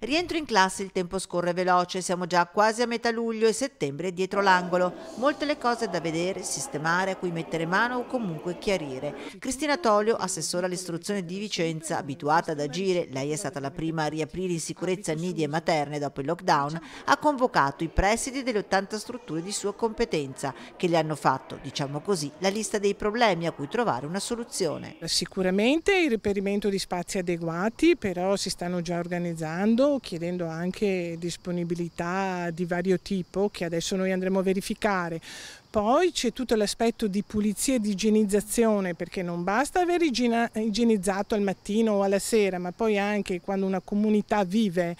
Rientro in classe, il tempo scorre veloce, siamo già quasi a metà luglio e settembre dietro l'angolo. Molte le cose da vedere, sistemare, a cui mettere mano o comunque chiarire. Cristina Tolio, assessora all'istruzione di Vicenza, abituata ad agire, lei è stata la prima a riaprire in sicurezza nidi e materne dopo il lockdown, ha convocato i presidi delle 80 strutture di sua competenza, che le hanno fatto, diciamo così, la lista dei problemi a cui trovare una soluzione. Sicuramente il reperimento di spazi adeguati, però si stanno già organizzando chiedendo, anche disponibilità di vario tipo che adesso noi andremo a verificare. Poi c'è tutto l'aspetto di pulizia e di igienizzazione perché non basta aver igienizzato al mattino o alla sera ma poi anche quando una comunità vive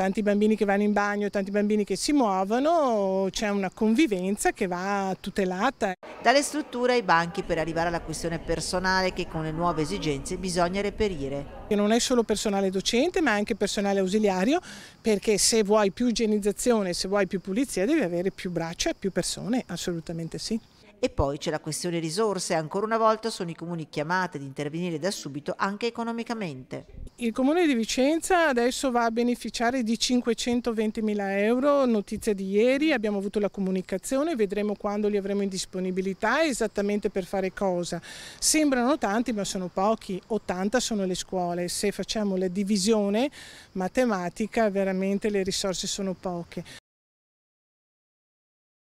tanti bambini che vanno in bagno, tanti bambini che si muovono, c'è una convivenza che va tutelata. Dalle strutture ai banchi per arrivare alla questione personale che con le nuove esigenze bisogna reperire. Non è solo personale docente ma anche personale ausiliario perché se vuoi più igienizzazione, se vuoi più pulizia devi avere più braccia e più persone, assolutamente sì. E poi c'è la questione risorse, ancora una volta sono i comuni chiamati ad intervenire da subito anche economicamente. Il comune di Vicenza adesso va a beneficiare di 520 mila euro, notizia di ieri, abbiamo avuto la comunicazione, vedremo quando li avremo in disponibilità e esattamente per fare cosa. Sembrano tanti ma sono pochi, 80 sono le scuole, se facciamo la divisione matematica veramente le risorse sono poche.